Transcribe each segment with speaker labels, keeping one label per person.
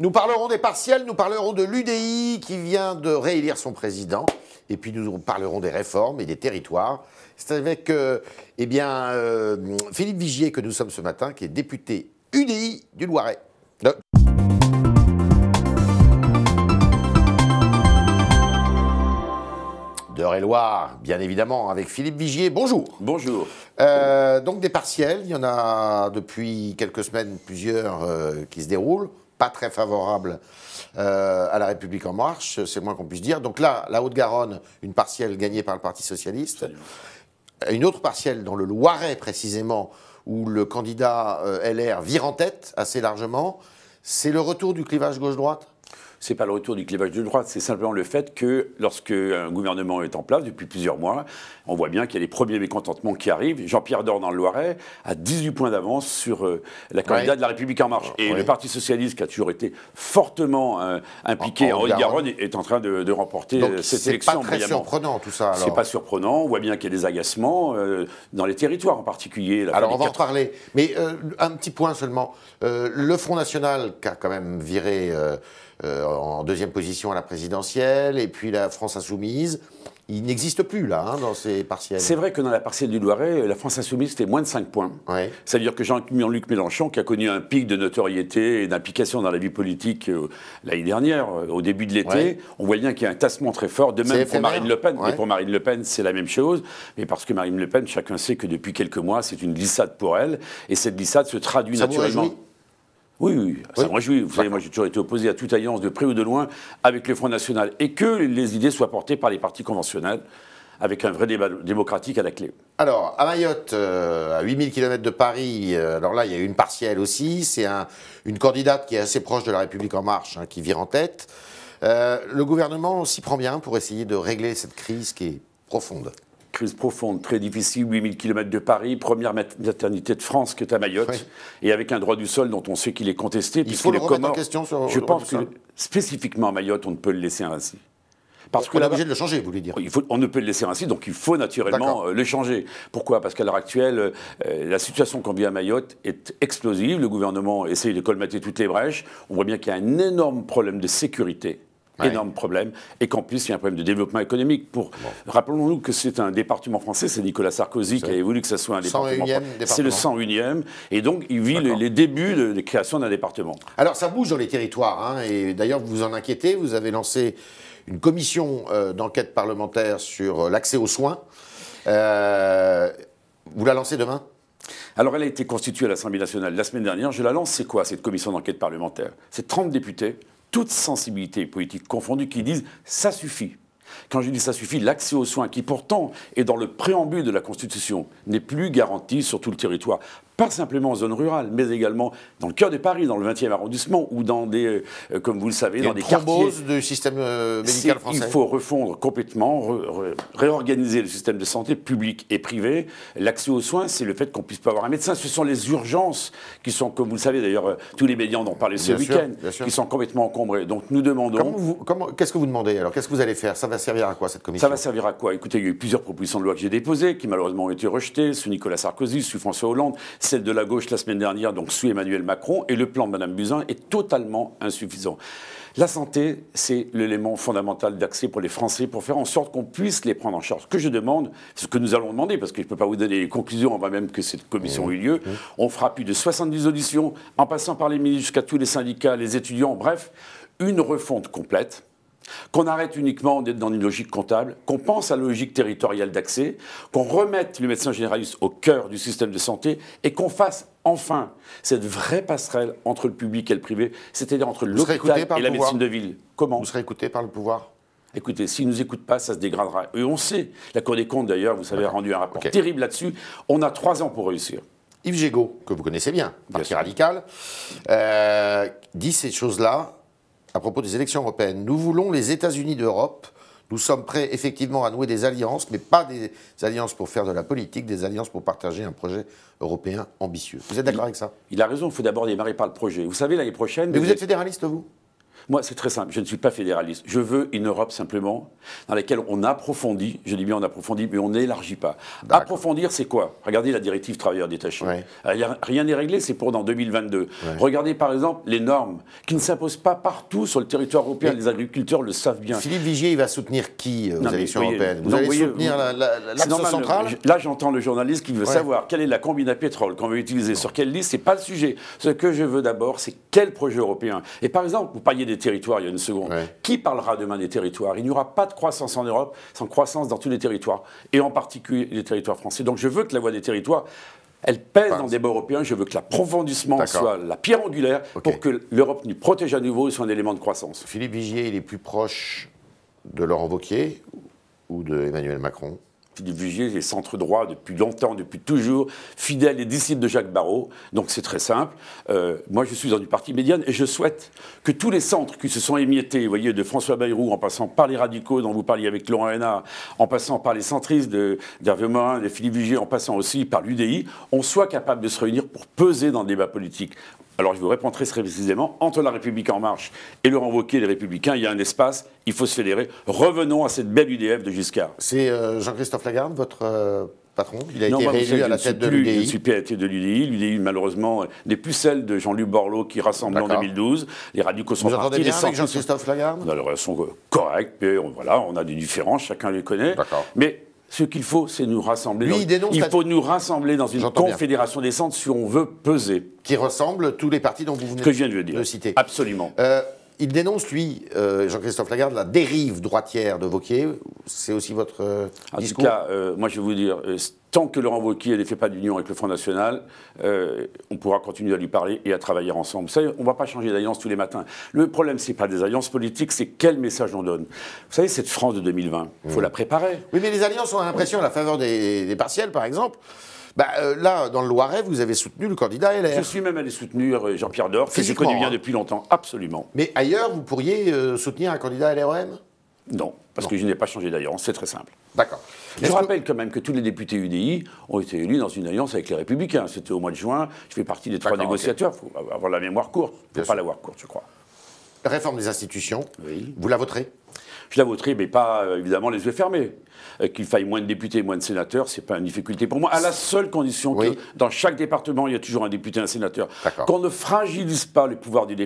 Speaker 1: Nous parlerons des partiels, nous parlerons de l'UDI qui vient de réélire son président, et puis nous parlerons des réformes et des territoires. C'est avec euh, eh bien, euh, Philippe Vigier que nous sommes ce matin, qui est député UDI du Loiret. De... loire bien évidemment, avec Philippe Vigier. Bonjour. Bonjour. Euh, donc des partiels, il y en a depuis quelques semaines plusieurs qui se déroulent pas très favorable euh, à la République en marche, c'est le moins qu'on puisse dire. Donc là, la Haute-Garonne, une partielle gagnée par le Parti socialiste, une autre partielle dans le Loiret précisément, où le candidat euh, LR vire en tête assez largement, c'est le retour du
Speaker 2: clivage gauche-droite c'est pas le retour du clivage de droite, c'est simplement le fait que lorsque un gouvernement est en place depuis plusieurs mois, on voit bien qu'il y a les premiers mécontentements qui arrivent. Jean-Pierre Dorn dans le Loiret a 18 points d'avance sur euh, la candidate de la République en marche. Et le Parti socialiste, qui a toujours été fortement euh, impliqué en, Haute-Garonne, est en train de, remporter euh, cette élection. C'est pas très
Speaker 1: surprenant tout ça. C'est
Speaker 2: pas surprenant. On voit bien qu'il y a des agacements dans les territoires en particulier.
Speaker 1: alors on va en parler. Mais un petit point seulement. le Front National, qui a quand même viré euh, en deuxième position à la présidentielle, et puis la France insoumise. Il n'existe plus, là, hein, dans ces partielles. C'est
Speaker 2: vrai que dans la partielle du Loiret, la France Insoumise, c'était moins de 5 points. cest Ça dire que Jean-Luc Mélenchon, qui a connu un pic de notoriété et d'implication dans la vie politique euh, l'année dernière, euh, au début de l'été, on voit bien qu'il y a un tassement très fort. De même pour Marine Le Pen. Et pour Marine Le Pen, c'est la même chose. Mais parce que Marine Le Pen, chacun sait que depuis quelques mois, c'est une glissade pour elle. Et cette glissade se traduit naturellement. Oui, oui, ça Vous savez, moi j'ai toujours été opposé à toute alliance de près ou de loin avec le Front National et que les idées soient portées par les partis conventionnels avec un vrai débat démocratique à la clé.
Speaker 1: Alors, à Mayotte, euh, à 8000 km de Paris, euh, alors là, il y a eu une partielle aussi. C'est une candidate qui est assez proche de la République En Marche, hein, qui vire en tête. Euh, le gouvernement s'y prend bien pour essayer de régler cette
Speaker 2: crise qui est profonde crise profonde, très difficile, 8000 km de Paris, première maternité de France qui est à Mayotte, et avec un droit du sol dont on sait qu'il est contesté. Il faut le remettre en question
Speaker 1: sur Je pense que
Speaker 2: spécifiquement à Mayotte, on ne peut le laisser ainsi. Parce, est obligé de le changer, vous voulez dire il faut, On ne peut le laisser ainsi, donc il faut naturellement euh, le changer. Pourquoi Parce qu'à l'heure actuelle, euh, la situation qu'on vit à Mayotte est explosive. Le gouvernement essaye de colmater toutes les brèches. On voit bien qu'il y a un énorme problème de sécurité énorme problème, et qu'en plus, il y a un problème de développement économique. Pour... Rappelons-nous que c'est un département français, c'est Nicolas Sarkozy qui avait voulu que ça soit un département. C'est le 101e, et donc il vit les, débuts de, création d'un département.
Speaker 1: Alors ça bouge dans les territoires, hein, et d'ailleurs vous vous en inquiétez, vous avez lancé une commission euh, d'enquête parlementaire
Speaker 2: sur euh, l'accès aux soins. Euh, vous la lancez demain alors, elle a été constituée à l'Assemblée nationale la semaine dernière. Je la lance, c'est quoi cette commission d'enquête parlementaire C'est 30 députés toutes sensibilités politiques confondues, qui disent ça suffit. Quand je dis ça suffit, l'accès aux soins, qui pourtant est dans le préambule de la Constitution, n'est plus garanti sur tout le territoire pas simplement en zone rurale, mais également dans le cœur de Paris, dans le 20e arrondissement, ou dans des, euh, euh, comme vous le savez, dans des quartiers.
Speaker 1: du système euh, médical français. Il faut
Speaker 2: refondre complètement, réorganiser le système de santé public et privé. L'accès aux soins, c'est le fait qu'on puisse pas avoir un médecin. Ce sont les urgences qui sont, comme vous le savez d'ailleurs, tous les médias en ont parlé ce week-end, qui sont complètement encombrés. Donc nous demandons. Qu'est-ce que vous demandez alors Qu'est-ce que vous allez faire Ça va servir à quoi cette commission Ça va servir à quoi Écoutez, il y a eu plusieurs propositions de loi que j'ai déposées, qui malheureusement ont été rejetées, sous Nicolas Sarkozy, sous François Hollande celle de la gauche la semaine dernière, donc sous Emmanuel Macron, et le plan de Mme Buzyn est totalement insuffisant. La santé, c'est l'élément fondamental d'accès pour les Français, pour faire en sorte qu'on puisse les prendre en charge. Ce que je demande, ce que nous allons demander, parce que je ne peux pas vous donner les conclusions avant même que cette commission ait eu lieu, mmh. Mmh. on fera plus de 70 auditions, en passant par les ministres jusqu'à tous les syndicats, les étudiants, bref, une refonte complète qu'on arrête uniquement d'être dans une logique comptable, qu'on pense à la logique territoriale d'accès, qu'on remette le médecin généraliste au cœur du système de santé et qu'on fasse enfin cette vraie passerelle entre le public et le privé, c'est-à-dire entre l'hôpital et la médecine de ville. Comment Vous serez écouté par le pouvoir Écoutez, s'ils ne nous écoutent pas, ça se dégradera. Et on sait, la Cour des comptes d'ailleurs, vous savez, a rendu un rapport terrible là-dessus. On a trois ans pour réussir. Yves Gégaud, que vous connaissez bien, parti radical, euh, dit ces choses-là
Speaker 1: à propos des élections européennes. Nous voulons les États-Unis d'Europe. Nous sommes prêts effectivement à nouer des alliances, mais pas des alliances pour faire de la politique, des alliances pour partager un projet européen ambitieux. Vous êtes d'accord avec ça
Speaker 2: Il a raison, il faut d'abord démarrer par le projet. Vous savez, l'année prochaine. Mais vous êtes fédéraliste, vous moi, c'est très simple. Je ne suis pas fédéraliste. Je veux une Europe simplement dans laquelle on approfondit. Je dis bien on approfondit, mais on n'élargit pas. Approfondir, c'est quoi Regardez la directive travailleurs détachés. Euh, rien n'est réglé. C'est pour dans 2022. Regardez par exemple les normes qui ne s'imposent pas partout sur le territoire européen. les agriculteurs le savent bien. Philippe Vigier, il va soutenir qui euh, aux élections européennes Vous allez soutenir l'axe la, la, central Là, j'entends le journaliste qui veut savoir quelle est la combine à pétrole qu'on veut utiliser, sur quelle liste. C'est pas le sujet. Ce que je veux d'abord, c'est quel projet européen. Et par exemple, vous parliez des territoires il y a une seconde. Qui parlera demain des territoires Il n'y aura pas de croissance en Europe sans croissance dans tous les territoires, et en particulier les territoires français. Donc je veux que la voix des territoires elle pèse dans le débat européen. Je veux que l'approfondissement soit la pierre angulaire pour que l'Europe nous protège à nouveau et soit un élément de croissance. Philippe Vigier, il est plus proche de Laurent Wauquiez ou de Emmanuel Macron Philippe Vugier, les centres droits depuis longtemps, depuis toujours, fidèles et disciples de Jacques Barrault. Donc c'est très simple. Euh, moi, je suis dans du parti médiane et je souhaite que tous les centres qui se sont émiettés, vous voyez, de François Bayrou, en passant par les radicaux dont vous parliez avec Laurent Hénard, en passant par les centristes d'Hervé Morin, de Philippe Vugier, en passant aussi par l'UDI, on soit capable de se réunir pour peser dans le débat politique alors je vous réponds très précisément, entre la République en marche et le renvoqué des Républicains, il y a un espace, il faut se fédérer. Revenons à cette belle UDF de Giscard.
Speaker 1: C'est euh, Jean-Christophe Lagarde, votre... Euh, patron. Il a été réélu à la tête de l'UDI. Je ne suis
Speaker 2: plus à la de l'UDI. L'UDI, malheureusement, euh, n'est plus celle de Jean-Luc Borloo qui rassemblait en 2012. Les radicaux sont Vous entendez Bien avec Jean-Christophe Lagarde bah, Alors, elles sont correctes. Mais voilà, on a des différences, chacun les connaît. Mais ce qu'il faut, c'est nous rassembler. il, faut nous rassembler dans une confédération des centres si on veut peser. Qui ressemble tous les partis dont vous venez de, citer. Absolument. Euh,
Speaker 1: il dénonce, lui, euh, Jean-Christophe Lagarde, la dérive droitière de Vauquier. C'est aussi votre euh, tout cas,
Speaker 2: euh, moi, je vais vous dire, tant que Laurent Vauquier ne fait pas d'union avec le Front National, on pourra continuer à lui parler et à travailler ensemble. Vous on ne va pas changer d'alliance tous les matins. Le problème, ce n'est pas des alliances politiques, c'est quel message on donne. Vous savez, cette France de 2020, il faut mmh. la préparer. Oui, mais les alliances ont l'impression, à la faveur des, des partiels, par exemple, bah, euh, là, dans le Loiret, vous avez soutenu le
Speaker 1: candidat LR. Je suis
Speaker 2: même allé soutenir euh, Jean-Pierre Door, que je connais bien hein. depuis longtemps, absolument.
Speaker 1: Mais ailleurs, vous pourriez euh, soutenir un candidat LRM e ?–
Speaker 2: Non, parce que je n'ai pas changé d'alliance, c'est très simple. D'accord. Je rappelle quand même que tous les députés UDI ont été élus dans une alliance avec les Républicains. C'était au mois de juin, je fais partie des trois négociateurs, il faut avoir la mémoire courte, il ne faut pas pas voir courte, je crois réforme des institutions. Vous la voterez je la voterai, mais pas euh, évidemment les yeux fermés. Euh, qu'il faille moins de députés, et moins de sénateurs, ce n'est pas une difficulté pour moi. À la seule condition que dans chaque département, il y a toujours un député, et un sénateur. Qu'on ne fragilise pas le pouvoir du,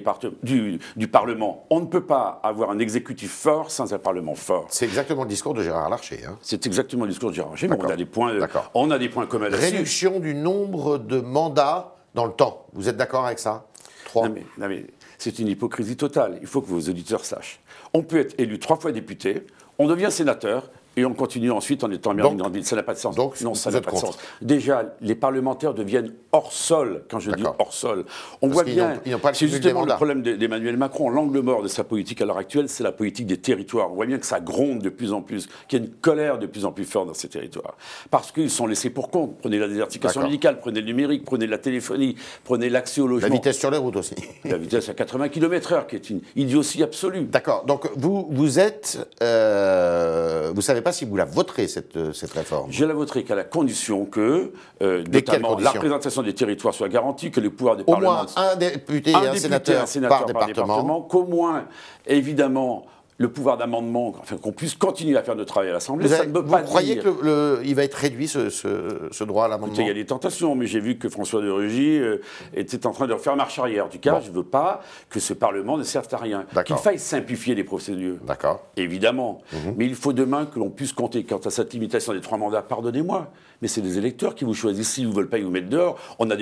Speaker 2: du, Parlement. On ne peut pas avoir un exécutif fort sans un Parlement fort. C'est exactement le discours de Gérard Larcher. Hein. C'est exactement le discours de Gérard Larcher. Mais on a des points. Euh, on a des points communs. Réduction du
Speaker 1: nombre de
Speaker 2: mandats dans le temps. Vous êtes d'accord avec ça Trois. non mais, c'est une hypocrisie totale. Il faut que vos auditeurs sachent. On peut être élu trois fois député, on devient sénateur et on continue ensuite en étant maire d'une grande ville. Ça n'a pas de sens. Donc, non, ça n'a pas de sens. Déjà, les parlementaires deviennent hors sol, quand je dis hors sol. On voit bien. C'est justement le problème d'Emmanuel Macron. L'angle mort de sa politique à l'heure actuelle, c'est la politique des territoires. On voit bien que ça gronde de plus en plus, qu'il y a une colère de plus en plus forte dans ces territoires. Parce qu'ils sont laissés pour compte. Prenez la désertification médicale, prenez le numérique, prenez la téléphonie, prenez l'accès au logement. La vitesse sur les routes aussi. la vitesse à 80 km/h, qui est une idiotie absolue. D'accord. Donc, vous, vous êtes. Euh, vous savez savez pas si vous la voterez, cette, euh, cette réforme. Je la voterai qu'à la condition que, euh, notamment, la représentation des territoires soit garantie, que le pouvoir des parlementaires parlements... Au moins un député un et un, sénateur, un par, département. département qu'au moins, évidemment, le pouvoir d'amendement, enfin, qu'on puisse continuer à faire notre travail à l'Assemblée. Vous, ça ne peut pas croyez qu'il va être réduit, ce, droit à l'amendement Il y a des tentations, mais j'ai vu que François de Rugy euh, était en train de refaire marche arrière. En tout cas, je ne veux pas que ce Parlement ne serve à rien. Qu'il faille simplifier les procédures. D'accord. Évidemment. Mhm. Mais il faut demain que l'on puisse compter. Quant à cette limitation des trois mandats, pardonnez-moi, mais c'est les électeurs qui vous choisissent. S'ils ne veulent pas, ils vous mettent dehors. On a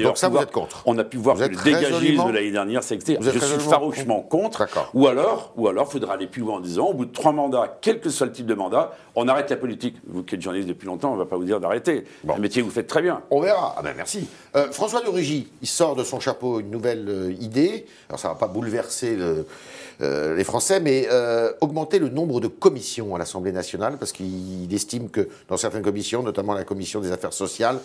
Speaker 2: contre ?– On a pu voir que le dégagisme de l'année dernière, c'est Je suis farouchement contre. Ou alors, ou alors, faudra aller plus loin au bout de trois mandats, quel que soit le type de mandat, on arrête la politique. Vous qui êtes journaliste depuis longtemps, on ne va pas vous dire d'arrêter. Le métier vous faites très bien. On verra. Ah ben merci. Euh,
Speaker 1: François de Rugy, il sort de son chapeau une nouvelle euh, idée. Alors ça ne va pas bouleverser euh, les Français, mais augmenter le nombre de commissions à l'Assemblée nationale, parce qu'il estime que dans certaines commissions, notamment la commission des affaires sociales,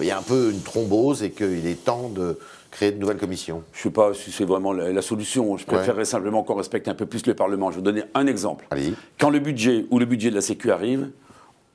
Speaker 1: il y a un peu une thrombose et
Speaker 2: qu'il est temps de créer de nouvelles commissions Je ne sais pas si c'est vraiment la, solution. Je préférerais simplement qu'on respecte un peu plus le Parlement. Je vais vous donner un exemple. Quand le budget ou le budget de la Sécu arrive,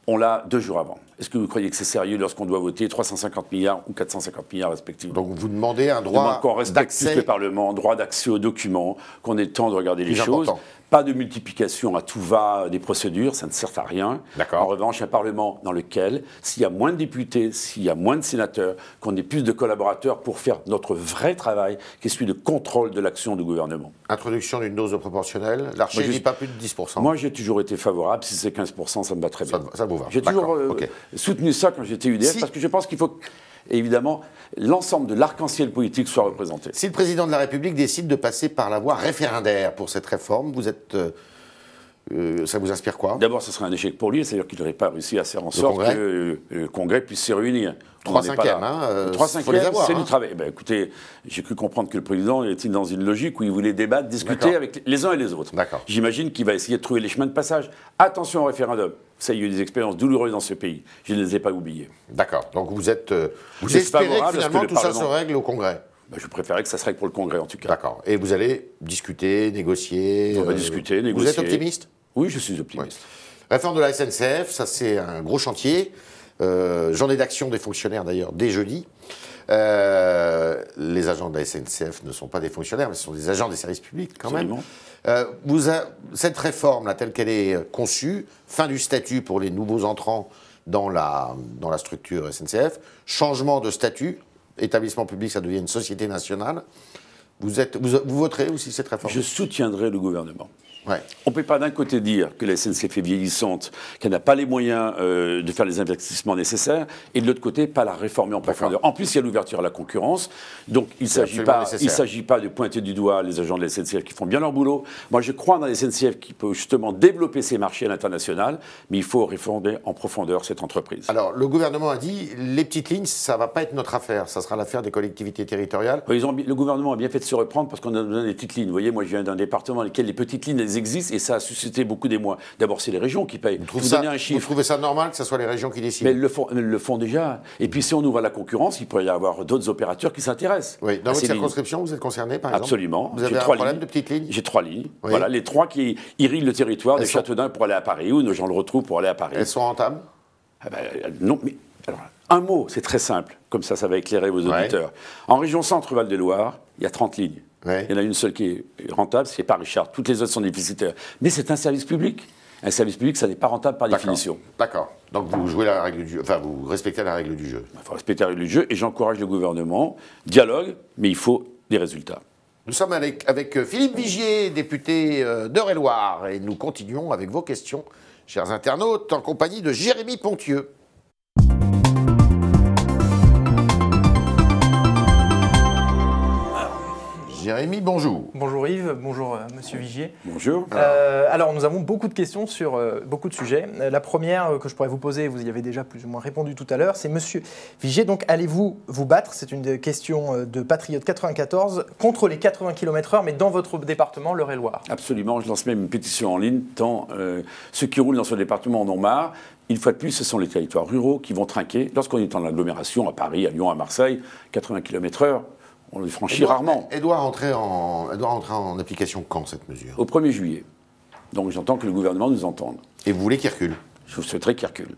Speaker 2: on l'a deux jours avant. Est-ce que vous croyez que c'est sérieux lorsqu'on doit voter 350 milliards ou 450 milliards respectivement Donc vous demandez un droit d'accès respecte Parlement, droit d'accès aux documents, qu'on ait le temps de regarder les choses. Pas de multiplication à tout va des procédures, ça ne sert à rien. En revanche, un Parlement dans lequel, s'il y a moins de députés, s'il y a moins de sénateurs, qu'on ait plus de collaborateurs pour faire notre vrai travail, qui est celui de contrôle de l'action du gouvernement. Introduction d'une dose proportionnelle. L'archer dit pas plus de 10%. Moi, j'ai toujours été favorable. Si c'est 15%, ça me va très bien. Ça, vous va. J'ai toujours soutenu ça quand j'étais UDF, parce que je pense qu'il faut évidemment l'ensemble de l'arc-en-ciel politique soit représenté. Si le président de la République décide de passer par la voie référendaire pour cette réforme, vous êtes euh, euh, ça vous inspire quoi D'abord, ce serait un échec pour lui, c'est-à-dire qu'il n'aurait pas réussi à faire en sorte que euh, le Congrès puisse se réunir. Trois cinquièmes, hein, euh, Trois cinquièmes, c'est hein. du travail. Ben, écoutez, j'ai cru comprendre que le président était dans une logique où il voulait débattre, discuter avec les uns et les autres. J'imagine qu'il va essayer de trouver les chemins de passage. Attention au référendum. Ça, il y a eu des expériences douloureuses dans ce pays. Je ne les ai pas oubliées. D'accord. Donc vous êtes, espérez que finalement tout ça se règle au Congrès bah, je préférais que ça serait pour le Congrès, en tout cas. D'accord. Et vous allez discuter,
Speaker 1: négocier On va euh, discuter, négocier. Vous êtes optimiste Oui, je suis optimiste. Réforme de la SNCF, ça c'est un gros chantier. Euh, j'en ai d'action des fonctionnaires d'ailleurs dès jeudi. Euh, les agents de la SNCF ne sont pas des fonctionnaires, mais ce sont des agents des services publics quand même. Euh, cette réforme, là, telle qu'elle est conçue, fin du statut pour les nouveaux entrants dans la, dans la structure SNCF, changement de statut établissement public, ça devient une société nationale. Vous, êtes, vous, voterez aussi cette réforme Je soutiendrai
Speaker 2: le gouvernement. On ne peut pas d'un côté dire que la SNCF est vieillissante, qu'elle n'a pas les moyens euh, de faire les investissements nécessaires, et de l'autre côté, pas la réformer en profondeur. En plus, il y a l'ouverture à la concurrence, donc il ne s'agit pas, pas, de pointer du doigt les agents de la SNCF qui font bien leur boulot. Moi, je crois dans la SNCF qui peut justement développer ses marchés à l'international, mais il faut réformer en profondeur cette entreprise.
Speaker 1: Alors, le gouvernement a dit, les petites lignes, ça ne va pas être notre affaire, ça sera
Speaker 2: l'affaire des collectivités territoriales. le gouvernement a bien fait de se reprendre parce qu'on a besoin des petites lignes. Vous voyez, moi, je viens d'un département dans lequel les petites lignes, existent et ça a suscité beaucoup d'émoi. D'abord, c'est les régions qui payent. Vous, trouvez ça, un chiffre. vous trouvez ça normal que ce soit les régions qui décident Mais elles le, font, déjà. Et puis, si on ouvre la concurrence, il pourrait y avoir d'autres opérateurs qui s'intéressent. Oui. Dans ah, votre circonscription,
Speaker 1: vous êtes concerné, par exemple Absolument. Vous avez un problème de
Speaker 2: petites lignes J'ai trois lignes. Voilà, les trois qui irriguent le territoire de Châteaudun pour aller à Paris ou nos gens le retrouvent pour aller à Paris. Elles sont rentables ah ben, Non, mais alors, un mot, c'est très simple, comme ça, ça va éclairer vos auditeurs. En région Centre-Val-de-Loire, il y a 30 lignes. Il y en a une seule qui est rentable, c'est pas Richard. Toutes les autres sont déficitaires. Mais c'est un service public. Un service public, ça n'est pas rentable par définition. D'accord. Donc vous jouez la règle du, enfin vous respectez la règle du jeu. Il respecter la règle du jeu et j'encourage le gouvernement. Dialogue, mais il faut des résultats.
Speaker 1: Nous sommes avec, euh, Philippe Vigier, député euh, d'Eure-et-Loire, et nous continuons avec vos questions, chers internautes, en compagnie de Jérémy Pontieux.
Speaker 3: Jérémy, bonjour. Bonjour Yves, bonjour euh, Monsieur Vigier. Bonjour. Euh, alors nous avons beaucoup de questions sur euh, beaucoup de sujets. La première que je pourrais vous poser, vous y avez déjà plus ou moins répondu tout à l'heure, c'est Monsieur Vigier, donc allez-vous vous battre C'est une question de Patriote 94 contre les 80 km/h, mais dans votre département, l'Eure-et-Loire.
Speaker 2: Absolument, je lance même une pétition en ligne, tant ceux qui roulent dans ce département en ont marre. Une fois de plus, ce sont les territoires ruraux qui vont trinquer. Lorsqu'on est en agglomération, à Paris, à Lyon, à Marseille, 80 km/h, on le franchit rarement.
Speaker 1: Elle doit, rentrer en, en application quand, cette
Speaker 2: mesure Au 1er juillet. Donc j'entends que le gouvernement nous entende. Et vous voulez qu'il recule Je vous souhaiterais qu'il recule.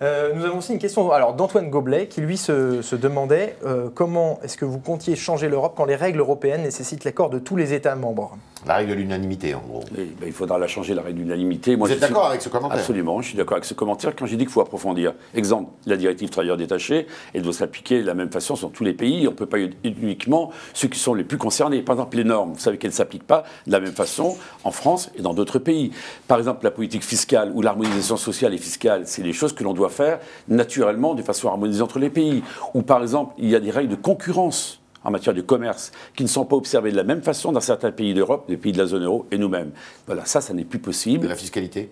Speaker 3: Euh, nous avons aussi une question alors d'Antoine Goblet qui lui se, demandait euh, comment est-ce que vous comptiez changer l'Europe quand les règles européennes nécessitent l'accord de tous les États membres
Speaker 2: la règle de l'unanimité, en gros. Ben, il faudra la changer, la règle de l'unanimité. Vous êtes d'accord avec ce commentaire Absolument, je suis d'accord avec ce commentaire quand j'ai dit qu'il faut approfondir. Exemple, la directive travailleurs détachés, elle doit s'appliquer de la même façon sur tous les pays. On ne peut pas uniquement ceux qui sont les plus concernés. Par exemple, les normes, vous savez qu'elles ne s'appliquent pas de la même façon en France et dans d'autres pays. Par exemple, la politique fiscale ou l'harmonisation sociale et fiscale, c'est des choses que l'on doit faire naturellement de façon harmonisée entre les pays. Ou par exemple, il y a des règles de concurrence en matière de commerce qui ne sont pas observés de la même façon dans certains pays d'Europe, des pays de la zone euro et nous-mêmes. Voilà, ça, ça n'est plus possible. Et la fiscalité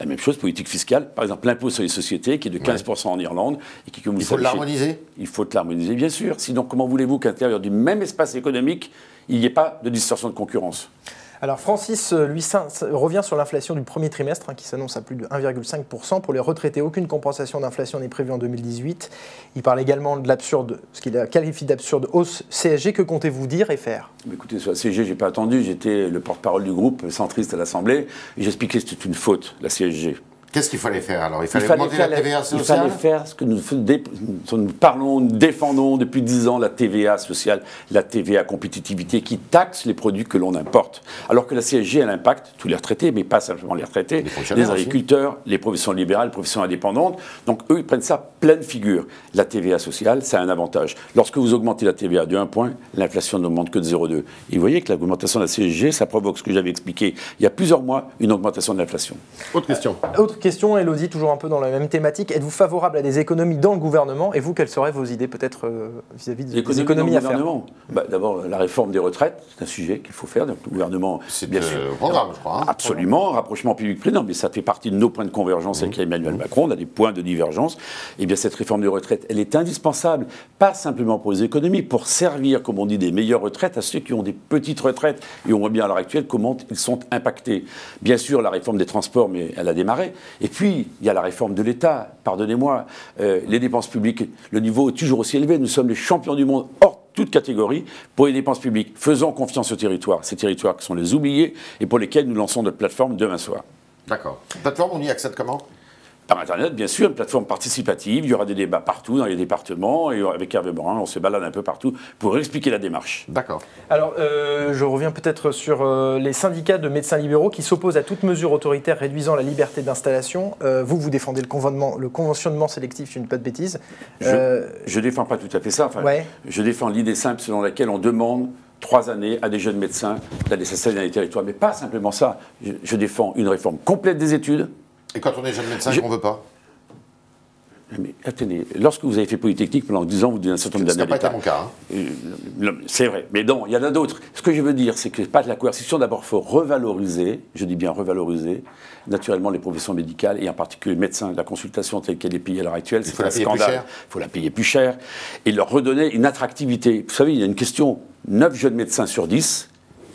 Speaker 2: la même chose, politique fiscale. Par exemple, l'impôt sur les sociétés, qui est de 15% en Irlande. Et qui, comme vous il faut l'harmoniser Il faut l'harmoniser, bien sûr. Sinon, comment voulez-vous qu'à l'intérieur du même espace économique, il n'y ait pas de distorsion de concurrence
Speaker 3: alors Francis, euh, lui, revient sur l'inflation du premier trimestre hein, qui s'annonce à plus de 1,5%. Pour les retraités, aucune compensation d'inflation n'est prévue en 2018. Il parle également de l'absurde, ce qu'il qualifie d'absurde hausse CSG. Que comptez-vous dire et faire
Speaker 2: bah, Écoutez, sur la CSG, j'ai pas attendu. J'étais le porte-parole du groupe centriste à l'Assemblée j'expliquais que c'était une faute, la CSG. Qu'est-ce qu'il fallait faire alors Il fallait, faire la TVA sociale faire ce que nous, parlons, nous défendons depuis 10 ans, la TVA sociale, la TVA compétitivité qui taxe les produits que l'on importe. Alors que la CSG, elle l'impact tous les retraités, mais pas simplement les retraités, les, agriculteurs, les professions libérales, les professions indépendantes. Donc eux, ils prennent ça pleine figure. La TVA sociale, ça a un avantage. Lorsque vous augmentez la TVA de 1 point, l'inflation n'augmente que de 0,2. Et vous voyez que l'augmentation de la CSG, ça provoque ce que j'avais expliqué il y a plusieurs mois, une augmentation de l'inflation. Autre question.
Speaker 3: Euh, question, Elodie, toujours un peu dans la même thématique. Êtes-vous favorable à des économies dans le gouvernement Et vous, quelles seraient vos idées peut-être euh, vis-à-vis des économies, économies à faire
Speaker 2: bah, D'abord, la réforme des retraites, c'est un sujet qu'il faut faire. le gouvernement, c'est bien sûr. programme, je crois. Hein. absolument, rapprochement public-privé. Non, mais ça fait partie de nos points de convergence mmh. avec Emmanuel mmh. Macron. On a des points de divergence. Et eh bien, cette réforme des retraites, elle est indispensable, pas simplement pour les économies, pour servir, comme on dit, des meilleures retraites à ceux qui ont des petites retraites. Et on voit bien à l'heure actuelle comment ils sont impactés. Bien sûr, la réforme des transports, mais elle a démarré. Et puis, il y a la réforme de l'État, pardonnez-moi, euh, les dépenses publiques, le niveau est toujours aussi élevé, nous sommes les champions du monde hors toute catégorie pour les dépenses publiques. Faisons confiance aux territoires, ces territoires qui sont les oubliés et pour lesquels nous lançons notre plateforme demain soir. D'accord. Plateforme, on y accède comment par Internet, bien sûr, une plateforme participative. Il y aura des débats partout dans les départements. Et avec Hervé Morin, on se balade un peu partout pour expliquer la démarche.
Speaker 3: D'accord. Alors, euh, je reviens peut-être sur euh, les syndicats de médecins libéraux qui s'opposent à toute mesure autoritaire réduisant la liberté d'installation. Euh, vous, vous défendez le, conventionnement, sélectif, je ne dis pas de bêtises. Je
Speaker 2: ne défends pas tout à fait ça. Je défends l'idée simple selon laquelle on demande trois années à des jeunes médecins d'aller s'installer dans les territoires. Mais pas simplement ça. je défends une réforme complète des études et quand on est jeune médecin ne veut pas ah, mais attendez, lorsque vous avez fait Polytechnique pendant 10 ans, vous donnez un certain nombre d'années. Ce n'est pas mon cas. Hein. Euh, c'est vrai, mais non, il y en a d'autres. Ce que je veux dire, c'est que pas de la coercition. D'abord, il faut revaloriser, je dis bien revaloriser, naturellement les professions médicales et en particulier les médecins. La consultation telle qu'elle est payée à l'heure actuelle, c'est un scandale. Il faut la payer plus cher et leur redonner une attractivité. Vous savez, il y a une question 9 jeunes médecins sur 10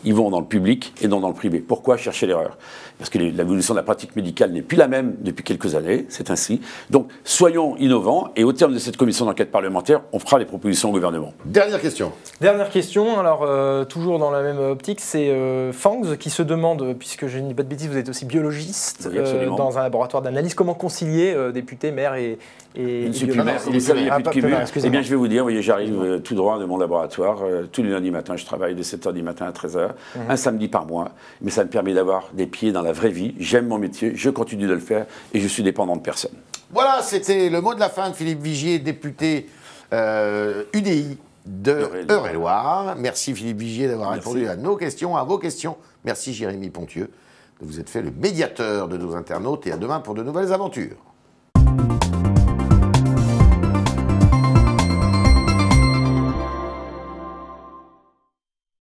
Speaker 2: ils vont dans le public et non dans le privé. Pourquoi chercher l'erreur parce que l'évolution de la pratique médicale n'est plus la même depuis quelques années, c'est ainsi. Donc soyons innovants et au terme de cette commission d'enquête parlementaire, on fera les propositions au gouvernement. Dernière question.
Speaker 3: Dernière question, alors euh, toujours dans la même optique, c'est euh, Fangs qui se demande, euh, puisque je ne pas de bêtises, vous êtes aussi biologiste dans un laboratoire d'analyse, comment concilier député, maire et, et, plus maire, il n'y a plus de cumul. Eh bien, je
Speaker 2: vais vous dire, vous voyez, j'arrive tout droit de mon laboratoire, tous les lundis matin, je travaille de 7h du matin à 13h, mhm. un samedi par mois, mais ça me permet d'avoir des pieds dans la vraie vie, j'aime mon métier, je continue de le faire et je suis dépendant de personne.
Speaker 1: Voilà, c'était le mot de la fin de Philippe Vigier, député UDI euh, de Eure-et-Loire. Merci Philippe Vigier d'avoir répondu à nos questions, à vos questions. Merci Jérémy Pontieux de vous êtes fait le médiateur de nos internautes et à demain pour de nouvelles aventures.